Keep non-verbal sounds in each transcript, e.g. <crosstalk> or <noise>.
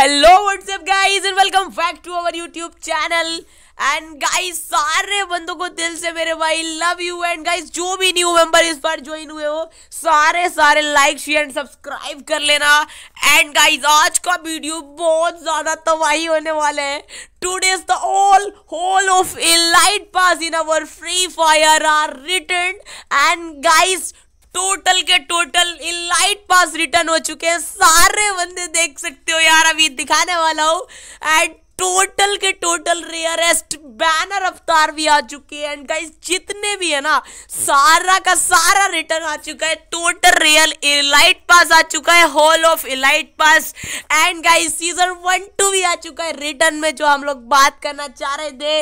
hello what's up guys and welcome back to our YouTube channel and guys सारे बंदों को दिल से मेरे भाई लव यू एंड गाइस जो भी न्यू मेंबर इस बार ज्वाइन हुए हो सारे सारे लाइक शेयर एंड सब्सक्राइब कर लेना एंड गाइस आज का वीडियो बहुत ज़्यादा तबाही होने वाला है today is the all hall of elite pass in our free fire are return and guys total के टोटल इलाइट पास रिटर्न हो चुके हैं सारे बंदे देख सकते हो यार अभी दिखाने वाला हूँ एंड टोटल के टोटल रेयरेस्ट बैनर अवतार भी आ चुके हैं एंड गाइस जितने भी है ना सारा का सारा रिटर्न आ चुका है टोटल रियल इलाइट पास आ चुका है hall of elite pass and guys season one two भी आ चुका है रिटर्न में जो हम लोग बात करना चाह रहे थे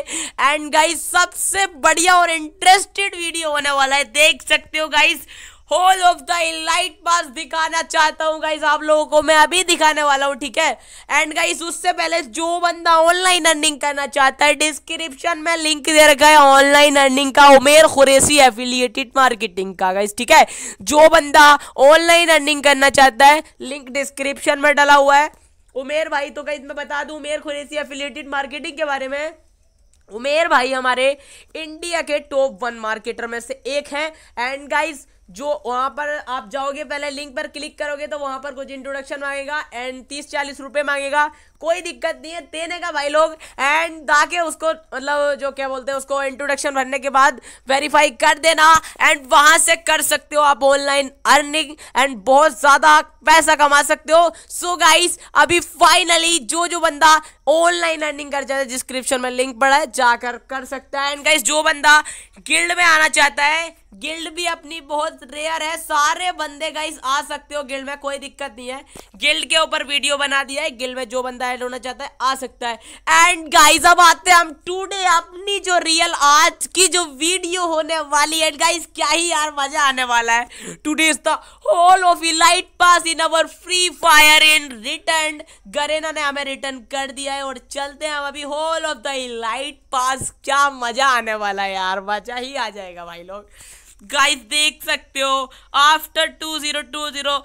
एंड गाइस सबसे बढ़िया और इंटरेस्टेड वीडियो होने वाला है देख सकते हो guys hall of the light pass दिखाना चाहता हूँ गाइज आप लोगों को मैं अभी दिखाने वाला हूँ ठीक है एंड गाइज उससे पहले जो बंदा ऑनलाइन अर्निंग करना चाहता है डिस्क्रिप्शन में लिंक दे रखा है ऑनलाइन अर्निंग का उमेर खुरेसी एफिलिएटेड मार्केटिंग का गाइज ठीक है जो बंदा ऑनलाइन अर्निंग करना चाहता है लिंक डिस्क्रिप्शन में डला हुआ है उमेर भाई तो गाइज मैं बता दू उमेर खुरेसी एफिलिएटेड मार्केटिंग के बारे में उमेर भाई हमारे इंडिया के टॉप वन मार्केटर में से एक हैं एंड गाइज जो वहां पर आप जाओगे पहले लिंक पर क्लिक करोगे तो वहां पर कुछ इंट्रोडक्शन मांगेगा एंड तीस चालीस रुपये मांगेगा कोई दिक्कत नहीं है देने का भाई लोग एंड ताकि उसको मतलब जो क्या बोलते हैं उसको इंट्रोडक्शन भरने के बाद वेरीफाई कर देना एंड वहां से कर सकते हो आप ऑनलाइन अर्निंग एंड बहुत ज़्यादा पैसा कमा सकते हो सो so गाइस अभी फाइनली जो जो बंदा ऑनलाइन अर्निंग कर जाता है डिस्क्रिप्शन में लिंक पड़ा है जाकर कर सकता है एंड गाइस जो बंदा गिल्ड में आना चाहता है गिल्ड भी अपनी बहुत रेयर है सारे बंदे गाइस आ सकते हो गिल्ड में कोई दिक्कत नहीं है गिल्ड के ऊपर वीडियो बना दिया है गिल्ड में जो बंदा एड होना चाहता है आ सकता है एंड गाइस अब आते हैं हम टुडे अपनी जो रियल आज की जो वीडियो होने वाली है गाइस क्या ही यार मजा आने वाला है today is the hall of light pass in our free fire in return Garena ने हमें रिटर्न कर दिया है और चलते हैं हम अभी hall of the light pass क्या मजा आने वाला है यार मजा ही आ जाएगा भाई लोग गाइस देख सकते हो after two zero two zero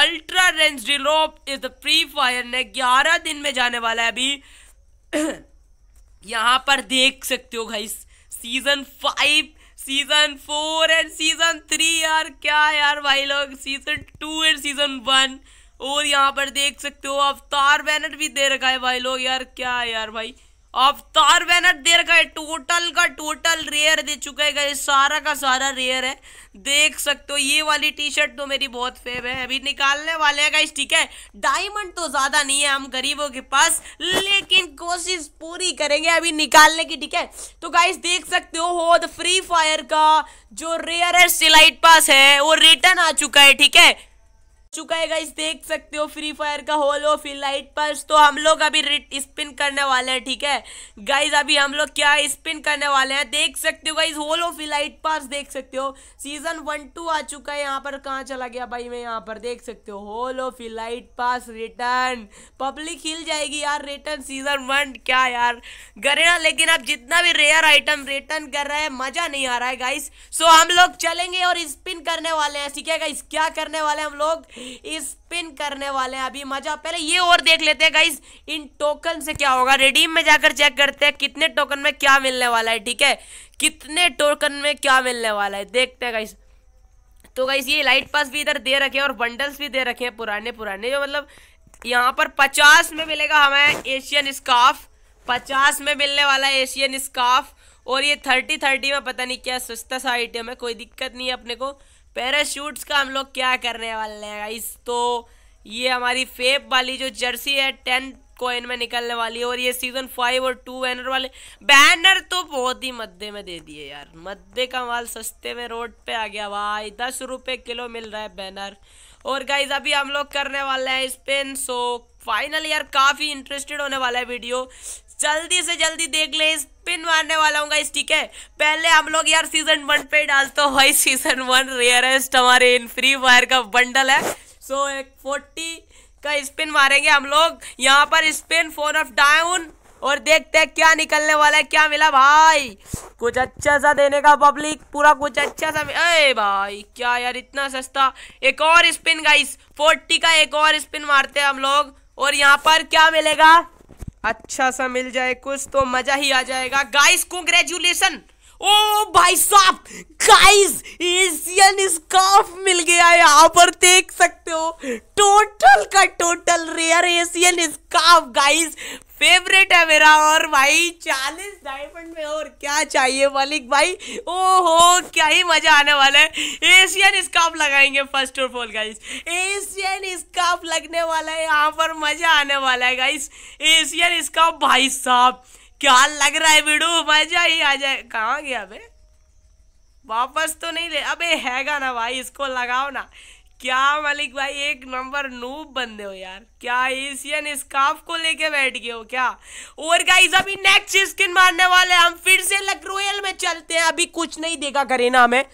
ultra range डिलोप इज द फ्री फायर ने 11 दिन में जाने वाला है अभी <clears throat> यहाँ पर देख सकते हो guys season five season four and season three यार क्या यार भाई लोग season two and season one और यहाँ पर देख सकते हो अवतार बैनर भी दे रखा है भाई लोग यार क्या यार भाई अवतार बैनर दे रखा है टोटल का टोटल रेयर दे चुका है गाइस सारा का सारा रेयर है देख सकते हो ये वाली टी शर्ट तो मेरी बहुत फेव है अभी निकालने वाले हैं गाइस ठीक है डायमंड तो ज्यादा नहीं है हम गरीबों के पास लेकिन कोशिश पूरी करेंगे अभी निकालने की ठीक है तो गाइस देख सकते हो हो फ्री फायर का जो रेयर है सिलाइट पास है वो रिटर्न आ चुका है ठीक है चुका है गाइस देख सकते हो फ्री फायर का होल हो फिर लाइट पर्स तो हम लोग अभी स्पिन करने वाले हैं ठीक है गाइस अभी हम लोग क्या स्पिन करने वाले हैं देख सकते हो गाइस होल हो फिर लाइट पर्स देख सकते हो सीजन वन टू आ चुका है यहाँ पर कहाँ चला गया भाई मैं यहाँ पर देख सकते हो होल हो फिर लाइट पास रिटर्न पब्लिक हिल जाएगी यार रिटर्न सीजन वन क्या यार करे ना लेकिन अब जितना भी रेयर आइटम रिटर्न कर रहा है मजा नहीं आ रहा है गाइस सो हम लोग चलेंगे और स्पिन करने वाले हैं ठीक है गाइस क्या करने वाले हम लोग स्पिन करने वाले हैं अभी मजा पहले ये और देख लेते हैं गाइस इन टोकन से क्या होगा रेडीम में जाकर चेक करते हैं कितने टोकन में क्या मिलने वाला है ठीक है कितने टोकन में क्या मिलने वाला है देखते हैं गाइस तो गाइस ये लाइट पास भी इधर दे रखे हैं और बंडल्स भी दे रखे हैं पुराने पुराने जो मतलब यहाँ पर पचास में मिलेगा हमें एशियन स्काफ पचास में मिलने वाला है एशियन स्काफ और ये थर्टी थर्टी में पता नहीं क्या सस्ता सा आइटम है कोई दिक्कत नहीं है अपने को पैराशूट्स का हम लोग क्या करने वाले हैं गाइस तो ये हमारी फेप वाली जो जर्सी है टेन कोइन में निकलने वाली है और ये सीजन फाइव और टू बैनर वाले बैनर तो बहुत ही मद्दे में दे दिए यार मद्दे का माल सस्ते में रोड पे आ गया भाई दस रुपये किलो मिल रहा है बैनर और गाइज अभी हम लोग करने वाले हैं स्पिन सो फाइनल यार काफ़ी इंटरेस्टेड होने वाला है वीडियो जल्दी से जल्दी देख ले पिन मारने वाला हूँ गाइस ठीक है पहले हम लोग यार सीजन वन पे डालते तो भाई सीजन वन रेयरेस्ट हमारे इन फ्री फायर का बंडल है सो so, एक फोर्टी का स्पिन मारेंगे हम लोग यहाँ पर स्पिन फोर ऑफ डाउन और देखते हैं क्या निकलने वाला है क्या मिला भाई कुछ अच्छा सा देने का पब्लिक पूरा कुछ अच्छा सा अरे भाई क्या यार इतना सस्ता एक और स्पिन गाइस फोर्टी का एक और स्पिन मारते हैं हम लोग और यहाँ पर क्या मिलेगा अच्छा सा मिल जाए कुछ तो मजा ही आ जाएगा गाइस कॉन्ग्रेचुलेसन ओ भाई साहब गाइस एशियन स्कार्फ मिल गया यहाँ पर देख सकते हो टोटल का total rare Asian scarf guys favourite है मेरा और भाई चालीस डायमंड में और क्या चाहिए मलिक भाई ओहो क्या ही मजा आने वाला है एशियन स्काप लगाएंगे first of all guys Asian scarf लगने वाला है यहाँ पर मजा आने वाला है गाइस एशियन स्काप भाई साहब क्या लग रहा है वीडियो मजा ही आ जाए कहाँ गया अबे वापस तो नहीं ले अबे हैगा ना भाई इसको लगाओ ना क्या मलिक भाई एक नंबर नूब बंदे हो यार क्या एशियन स्काफ को लेके बैठ गए हो क्या और गाइस अभी नेक्स्ट स्किन मारने वाले हम फिर से लक रोयल में चलते हैं अभी कुछ नहीं देखा ना हमें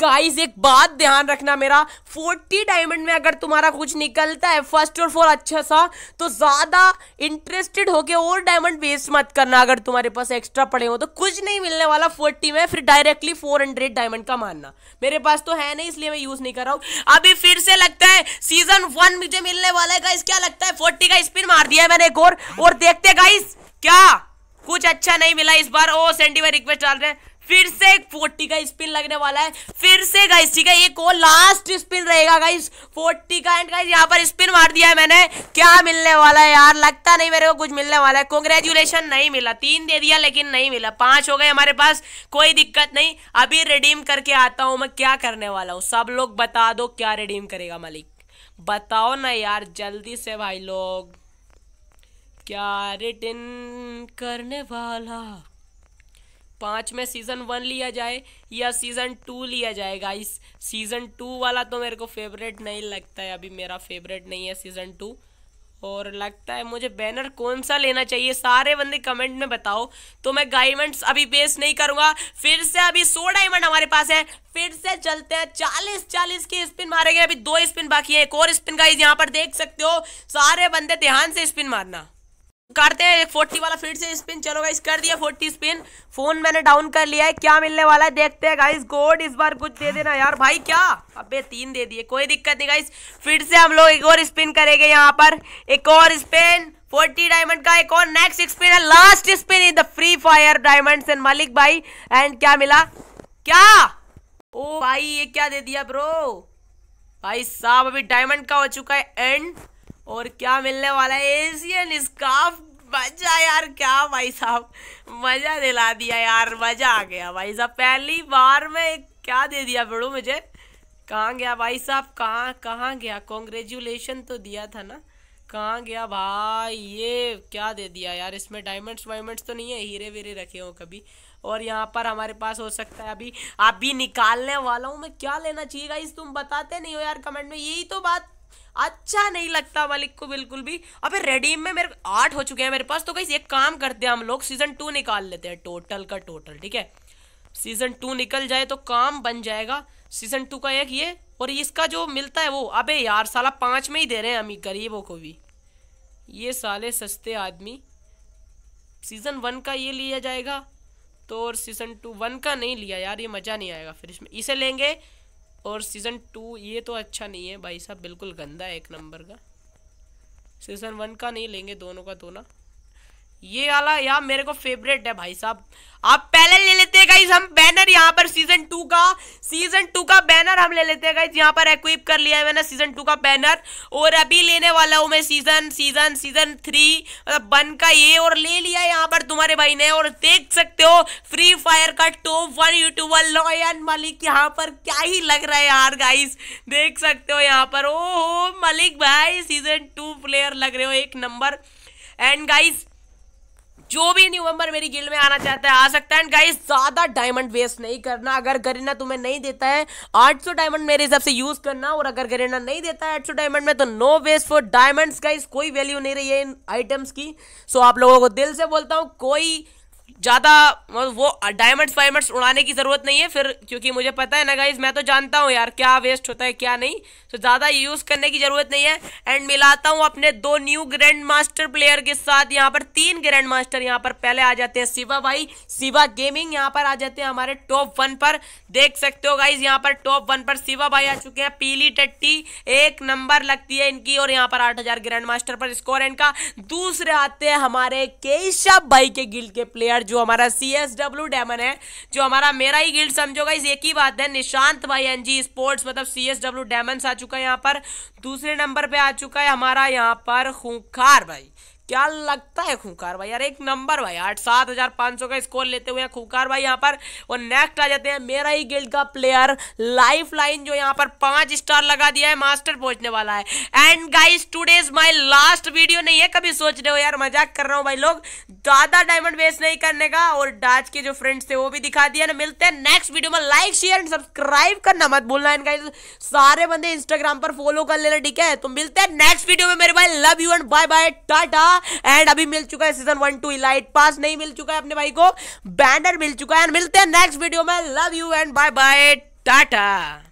गाइस एक बात ध्यान रखना मेरा 40 डायमंड में अगर तुम्हारा कुछ निकलता है फर्स्ट और फोर अच्छा सा तो ज़्यादा इंटरेस्टेड होके और डायमंड वेस्ट मत करना अगर तुम्हारे पास एक्स्ट्रा पड़े हो तो कुछ नहीं मिलने वाला 40 में फिर डायरेक्टली 400 डायमंड का मानना मेरे पास तो है नहीं इसलिए मैं यूज़ नहीं कर रहा हूँ अभी फिर से लगता है सीजन वन मुझे मिलने वाला है गाइस क्या लगता है फोर्टी का स्पिन मार दिया है मैंने एक और, और देखते गाइस क्या कुछ अच्छा नहीं मिला इस बार ओ सेंडी में रिक्वेस्ट डाल रहे हैं फिर से एक फोर्टी का स्पिन लगने वाला है फिर से गाइस ठीक है एक और लास्ट स्पिन रहेगा गाइस फोर्टी का एंड गाइस यहाँ पर स्पिन मार दिया है मैंने क्या मिलने वाला है यार लगता नहीं मेरे को कुछ मिलने वाला है कॉन्ग्रेचुलेशन नहीं मिला तीन दे दिया लेकिन नहीं मिला पांच हो गए हमारे पास कोई दिक्कत नहीं अभी रिडीम करके आता हूँ मैं क्या करने वाला हूँ सब लोग बता दो क्या रिडीम करेगा मालिक बताओ ना यार जल्दी से भाई लोग क्या रिटर्न करने वाला पाँच में सीज़न वन लिया जाए या सीज़न टू लिया जाएगा गाइस सीज़न टू वाला तो मेरे को फेवरेट नहीं लगता है अभी मेरा फेवरेट नहीं है सीज़न टू और लगता है मुझे बैनर कौन सा लेना चाहिए सारे बंदे कमेंट में बताओ तो मैं गाइमेंट्स अभी बेस नहीं करूँगा फिर से अभी सौ डायमंड हमारे पास है फिर से चलते हैं चालीस चालीस की स्पिन मारेंगे अभी दो स्पिन बाकी है एक और स्पिन का यहाँ पर देख सकते हो सारे बंदे ध्यान से स्पिन मारना करते हैं फोर्टी वाला फिर से स्पिन चलो गाइस कर दिया फोर्टी स्पिन फोन मैंने डाउन कर लिया है क्या मिलने वाला है देखते हैं गाइस गोड इस बार कुछ दे देना यार भाई क्या अबे तीन दे दिए कोई दिक्कत नहीं गाइस फिर से हम लोग एक और स्पिन करेंगे यहाँ पर एक और स्पिन फोर्टी डायमंड का एक और नेक्स्ट स्पिन है last spin in the free fire diamond Malik भाई एंड क्या मिला क्या ओ भाई ये क्या दे दिया ब्रो भाई साहब अभी डायमंड का हो चुका है एंड और क्या मिलने वाला है एशियन स्काफ मजा यार क्या भाई साहब मज़ा दिला दिया यार मज़ा आ गया भाई साहब पहली बार में क्या दे दिया बड़ो मुझे कहाँ गया भाई साहब कहाँ कहाँ गया कॉन्ग्रेचुलेशन तो दिया था ना कहाँ गया भाई ये क्या दे दिया यार इसमें डायमंड्स वायमंड्स तो नहीं है हीरे वीरे रखे हो कभी और यहाँ पर हमारे पास हो सकता है अभी अभी निकालने वाला हूँ मैं क्या लेना चाहिए इस तुम बताते नहीं हो यार कमेंट में यही तो बात अच्छा नहीं लगता मलिक को बिल्कुल भी अबे रेडीम में मेरे आठ हो चुके हैं मेरे पास तो कहीं एक काम करते हैं हम लोग सीजन टू निकाल लेते हैं टोटल का टोटल ठीक है सीजन टू निकल जाए तो काम बन जाएगा सीजन टू का एक ये और इसका जो मिलता है वो अबे यार साला पांच में ही दे रहे हैं हम गरीबों को भी ये साले सस्ते आदमी सीज़न वन का ये लिया जाएगा तो और सीज़न टू वन का नहीं लिया यार ये मज़ा नहीं आएगा फिर इसमें इसे लेंगे और सीज़न टू ये तो अच्छा नहीं है भाई साहब बिल्कुल गंदा है एक नंबर का सीज़न वन का नहीं लेंगे दोनों का दोनों ये वाला यार मेरे को फेवरेट है भाई साहब आप पहले ले लेते हैं गाइज हम बैनर यहाँ पर सीजन टू का सीजन टू का बैनर हम ले लेते हैं गाइज यहाँ पर एक्विप कर लिया है मैंने सीजन टू का बैनर और अभी लेने वाला हूँ मैं सीजन सीजन सीजन थ्री मतलब वन का ये और ले लिया है यहाँ पर तुम्हारे भाई ने और देख सकते हो फ्री फायर का top one YouTuber lion Malik यहाँ पर क्या ही लग रहा है यार गाइज देख सकते हो यहाँ पर ओ मलिक भाई सीजन टू प्लेयर लग रहे हो एक नंबर एंड गाइज जो भी न्यू मेंबर मेरी गिल्ड में आना चाहता है आ सकता है एंड गाइस ज्यादा डायमंड वेस्ट नहीं करना अगर गरीना तुम्हें नहीं देता है 800 डायमंड मेरे हिसाब से यूज करना और अगर गरीना नहीं देता है 800 डायमंड में तो no waste for diamonds guys कोई वैल्यू नहीं रही है इन आइटम्स की सो so, आप लोगों को दिल से बोलता हूँ कोई ज़्यादा मतलब वो डायमंड्स वायमंड्स उड़ाने की ज़रूरत नहीं है फिर क्योंकि मुझे पता है ना गाइज मैं तो जानता हूँ यार क्या वेस्ट होता है क्या नहीं तो ज़्यादा यूज़ करने की ज़रूरत नहीं है एंड मिलाता हूँ अपने दो न्यू ग्रैंड मास्टर प्लेयर के साथ यहाँ पर तीन ग्रैंड मास्टर यहाँ पर पहले आ जाते हैं शिवा भाई शिवा गेमिंग यहाँ पर आ जाते हैं हमारे टॉप वन पर देख सकते हो गाइज यहाँ पर टॉप वन पर शिवा भाई आ चुके हैं पीली टट्टी एक नंबर लगती है इनकी और यहाँ पर आठ ग्रैंड मास्टर पर स्कोर इनका दूसरे आते हैं हमारे केशव भाई के गिल के प्लेयर पर जो हमारा सी एस डब्ल्यू डेमन है जो हमारा मेरा ही गिल्ड समझो गाइज एक ही बात है निशांत भाई एन जी स्पोर्ट्स मतलब सी एस डब्ल्यू डेमन आ चुका है यहाँ पर दूसरे नंबर पर आ चुका है हमारा यहाँ पर खूंखार भाई क्या लगता है खूंखार भाई यार एक नंबर भाई आठ सात हजार पाँच सौ का स्कोर लेते हुए खूंखार भाई यहाँ पर और नेक्स्ट आ जाते हैं मेरा ही गिल्ड का प्लेयर लाइफ लाइन जो यहाँ पर पांच स्टार लगा दिया है मास्टर पहुंचने वाला है and guys today is my last video नहीं है कभी सोच रहे हो यार मजाक कर रहा हूँ भाई लोग ज्यादा डायमंड वेस्ट नहीं करने का और डाच के जो फ्रेंड्स थे वो भी दिखा दिया ना मिलते हैं नेक्स्ट वीडियो में लाइक शेयर एंड सब्सक्राइब करना मत भूलना एंड गाइज सारे बंदे इंस्टाग्राम पर फॉलो कर लेना ठीक है तो मिलते हैं नेक्स्ट वीडियो में मेरे भाई love you and bye bye tata and अभी मिल चुका है season one two elite pass नहीं मिल चुका है अपने भाई को बैनर मिल चुका है एंड मिलते हैं नेक्स्ट वीडियो में love you and bye bye Tata